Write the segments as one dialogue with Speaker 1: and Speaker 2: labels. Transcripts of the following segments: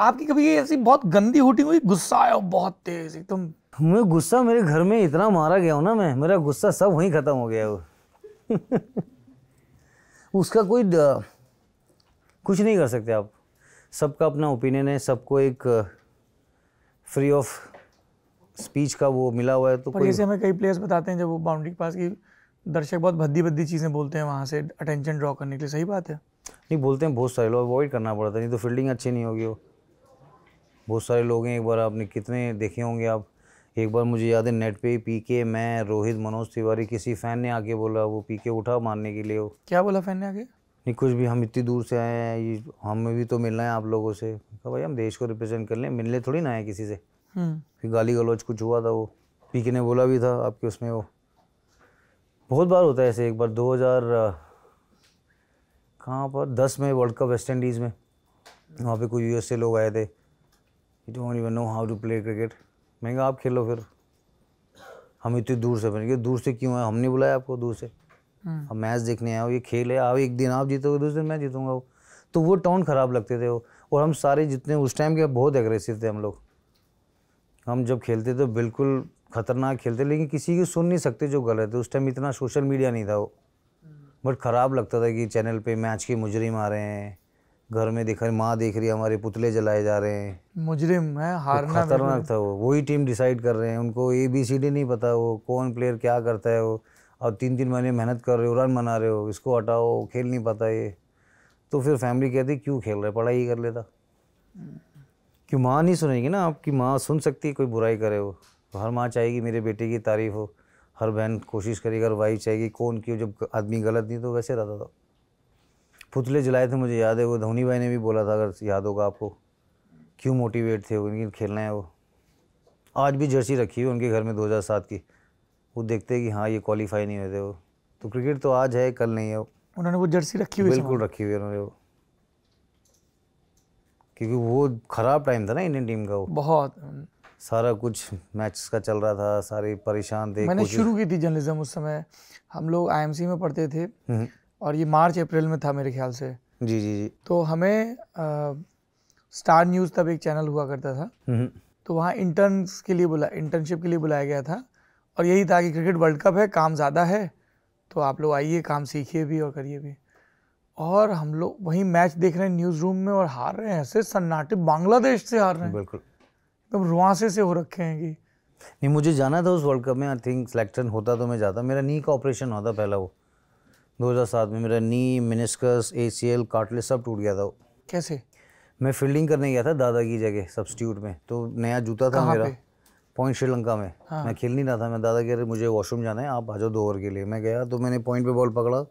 Speaker 1: आपकी कभी ऐसी बहुत गंदी हुटी हुई गुस्सा आया हो बहुत तेज एकदम मैं गुस्सा मेरे घर में इतना मारा गया हूँ ना मैं मेरा गुस्सा सब वहीं ख़त्म हो गया वो उसका कोई कुछ नहीं कर सकते आप सबका अपना ओपिनियन है सबको एक फ्री ऑफ स्पीच का वो मिला हुआ है तो पर जैसे हमें
Speaker 2: कई प्लेयर्स बताते हैं जब वो बाउंड्री के पास की दर्शक बहुत भद्दी भद्दी चीज़ें बोलते हैं वहाँ से अटेंशन ड्रॉ करने के लिए सही बात है
Speaker 1: नहीं बोलते हैं बहुत सारे लोग अवॉइड करना पड़ता है नहीं तो फील्डिंग अच्छी नहीं होगी वो बहुत सारे लोग हैं एक बार आपने कितने देखे होंगे आप एक बार मुझे याद है नेट पे पी के मैं रोहित मनोज तिवारी किसी फ़ैन ने आके बोला वो पी के उठा मारने के लिए वो क्या
Speaker 2: बोला फ़ैन ने आके
Speaker 1: नहीं कुछ भी हम इतनी दूर से आए हैं ये हमें भी तो मिलना है आप लोगों से कहा भाई हम देश को रिप्रेजेंट कर लें मिलने थोड़ी ना आए किसी से हम्म। फिर गाली गलौज कुछ हुआ था वो पी के ने बोला भी था आपके उसमें वो बहुत बार होता है ऐसे एक बार दो हज़ार कहाँ पर दस में वर्ल्ड कप वेस्ट इंडीज़ में वहाँ पे यू एस ए लोग आए थे you don't even know how to play cricket महंगा आप खेलो फिर हम इतनी दूर से गए दूर से क्यों है हमने बुलाया आपको दूर से हम हम्म। मैच देखने आए हो ये खेल है एक दिन आप जीतोगे दूसरे दिन मैं जीतूंगा वो तो वो टोन ख़राब लगते थे वो और हम सारे जितने उस टाइम के बहुत एग्रेसिव थे हम लोग हम जब खेलते तो बिल्कुल ख़तरनाक खेलते लेकिन किसी की सुन नहीं सकते जो गलत है उस टाइम इतना सोशल मीडिया नहीं था वो हम्म। बट ख़राब लगता था कि चैनल पे मैच के मुजरिम आ रहे हैं घर में देख रही माँ देख रही है हमारे पुतले जलाए जा रहे हैं
Speaker 2: मुजरिम है हारना खतरनाक
Speaker 1: था वो वही टीम डिसाइड कर रहे हैं उनको ए बी सी डी नहीं पता वो कौन प्लेयर क्या करता है वो और तीन तीन महीने मेहनत कर रहे हो रन बना रहे हो इसको हटाओ खेल नहीं पाता ये तो फिर फैमिली कहती क्यों खेल रहे पढ़ाई कर लेता क्यों माँ नहीं सुनेगी ना आपकी माँ सुन सकती है कोई बुराई करे हो तो हर माँ चाहेगी मेरे बेटे की तारीफ हो हर बहन कोशिश करेगी हर वाइफ चाहेगी कौन क्यों जब आदमी गलत नहीं तो वैसे रहता था पुतले जलाए थे मुझे याद है वो धोनी भाई ने भी बोला था अगर याद होगा आपको क्यों मोटिवेट थे उनके खेलना है वो आज भी जर्सी रखी है उनके घर में 2007 की वो देखते हैं कि हाँ ये क्वालिफाई नहीं हुए थे वो तो क्रिकेट तो आज है कल नहीं है उन्होंने
Speaker 2: वो जर्सी रखी हुई बिल्कुल
Speaker 1: रखी हुई उन्होंने वो क्योंकि वो ख़राब टाइम था ना इंडियन टीम का वो बहुत सारा कुछ मैच का चल रहा था सारे परेशान थे मैंने शुरू
Speaker 2: की थी जर्नलिज्म उस समय हम लोग आईएमसी में पढ़ते थे हम्म। और ये मार्च अप्रैल में था मेरे ख्याल से जी जी जी तो हमें आ, स्टार न्यूज़ तब एक चैनल हुआ करता था हम्म। तो वहाँ इंटर्न्स के लिए बुला इंटर्नशिप के लिए बुलाया गया था और यही था कि क्रिकेट वर्ल्ड कप है काम ज़्यादा है तो आप लोग आइए काम सीखिए भी और करिए भी और हम लोग वहीं मैच देख रहे हैं न्यूज़ रूम में और हार रहे हैं ऐसे सन्नाटे बांग्लादेश से हार रहे हैं बिल्कुल एकदम तो रुआसे से हो रखे हैं कि नहीं
Speaker 1: मुझे जाना था उस वर्ल्ड कप में आई थिंक सिलेक्शन होता तो मैं जाता मेरा नी का ऑपरेशन होता पहला वो 2007 में मेरा नी मिनिस्कस ए सी एल काटले सब टूट गया था वो कैसे मैं फील्डिंग करने गया था दादा की जगह सब्सटीट्यूट में तो नया जूता था मेरा पॉइंट श्रीलंका में हाँ। मैं खेल नहीं रहा था मैं दादा कह रहे मुझे वॉशरूम जाना है आप आ जाओ दो ओवर के लिए मैं गया तो मैंने पॉइंट पे बॉल पकड़ा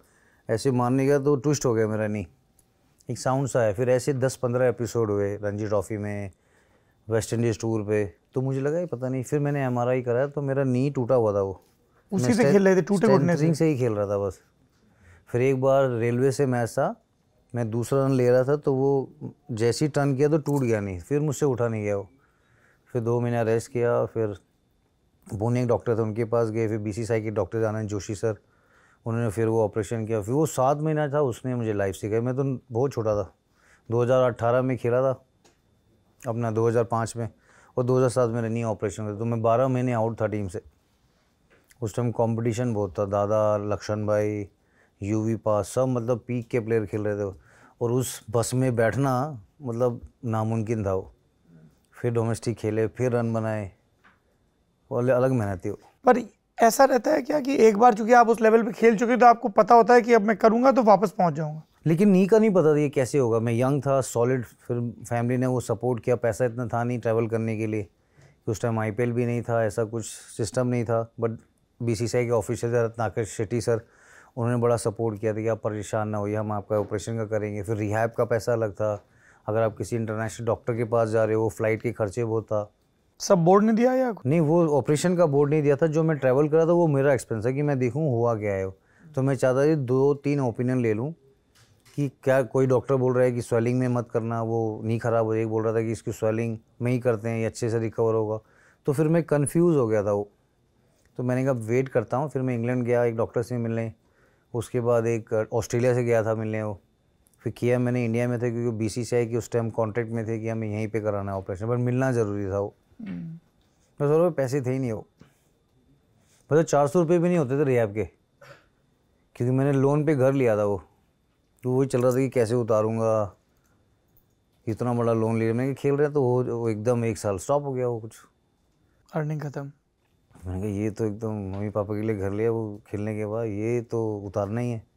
Speaker 1: ऐसे मारने गया तो ट्विस्ट हो गया मेरा नी एक साउंड सा है फिर ऐसे दस पंद्रह एपिसोड हुए रणजी ट्रॉफी में वेस्ट इंडीज़ टूर पे तो मुझे लगा पता नहीं फिर मैंने एम कराया तो मेरा नी टूटा हुआ था वो
Speaker 2: उसी से खेल रहे थे टूटे
Speaker 1: से ही खेल रहा था बस फिर एक बार रेलवे से मैच था मैं दूसरा रन ले रहा था तो वो जैसे ही टर्न किया तो टूट गया नहीं फिर मुझसे उठा नहीं गया वो फिर दो महीना रेस्ट किया फिर पुणे एक डॉक्टर थे उनके पास गए फिर बीसीसीआई के डॉक्टर आनंद जोशी सर उन्होंने फिर वो ऑपरेशन किया फिर वो सात महीना था उसने मुझे लाइफ सिखाई मैं तो बहुत छोटा था 2018 में खेला था अपना 2005 में और 2007 में रनिंग ऑपरेशन था तो मैं 12 महीने आउट था टीम से उस टाइम कंपटीशन बहुत था दादा लक्षण भाई यूवी पास सब मतलब पीक के प्लेयर खेल रहे थे और उस बस में बैठना मतलब नामुमकिन था वो फिर डोमेस्टिक खेले फिर रन बनाए और अलग मेहनत थी
Speaker 2: पर ऐसा रहता है क्या कि एक बार चूंकि आप उस लेवल पे खेल चुके तो आपको पता होता है कि अब मैं करूँगा तो वापस पहुँच जाऊँगा
Speaker 1: लेकिन नी का नहीं पता था ये कैसे होगा मैं यंग था सॉलिड फिर फैमिली ने वो सपोर्ट किया पैसा इतना था नहीं ट्रैवल करने के लिए कि उस टाइम आई भी नहीं था ऐसा कुछ सिस्टम नहीं था but B K officer Ratnakar Shetty sir उन्होंने बड़ा सपोर्ट किया था कि आप परेशान ना होइए हम आपका ऑपरेशन का करेंगे फिर रिहाइब का पैसा अलग था अगर आप किसी इंटरनेशनल डॉक्टर के पास जा रहे हो फ्लाइट के खर्चे बहुत था सब बोर्ड ने दिया या नहीं वो ऑपरेशन का बोर्ड नहीं दिया था जो मैं ट्रैवल करा था वो मेरा एक्सपेंस है कि मैं देखूँ हुआ क्या है तो मैं चाहता था दो तीन ओपिनियन ले लूँ कि क्या कोई डॉक्टर बोल रहा है कि स्वेलिंग में मत करना वो नहीं ख़राब हो एक बोल रहा था कि इसकी स्वेलिंग में ही करते हैं ये अच्छे से रिकवर होगा तो फिर मैं कन्फ्यूज़ हो गया था वो तो मैंने कहा वेट करता हूँ फिर मैं इंग्लैंड गया एक डॉक्टर से मिलने उसके बाद एक ऑस्ट्रेलिया से गया था मिलने वो फिर किया मैंने इंडिया में थे क्योंकि बी सी की उस टाइम कॉन्ट्रैक्ट में थे कि हमें यहीं पर कराना है ऑपरेशन बट मिलना ज़रूरी था वो हम्म। बस सौ रुपये पैसे थे ही नहीं वो मतलब चार सौ रुपये भी नहीं होते थे रियाब के क्योंकि मैंने लोन पे घर लिया था वो तो वही चल रहा था कि कैसे उतारूँगा इतना बड़ा लोन लिया मैंने खेल रहे तो वो एकदम एक साल स्टॉप हो गया वो कुछ अर्निंग ख़त्म मैंने कहा ये तो एकदम मम्मी पापा के लिए घर लिया वो खेलने के बाद ये तो उतारना ही है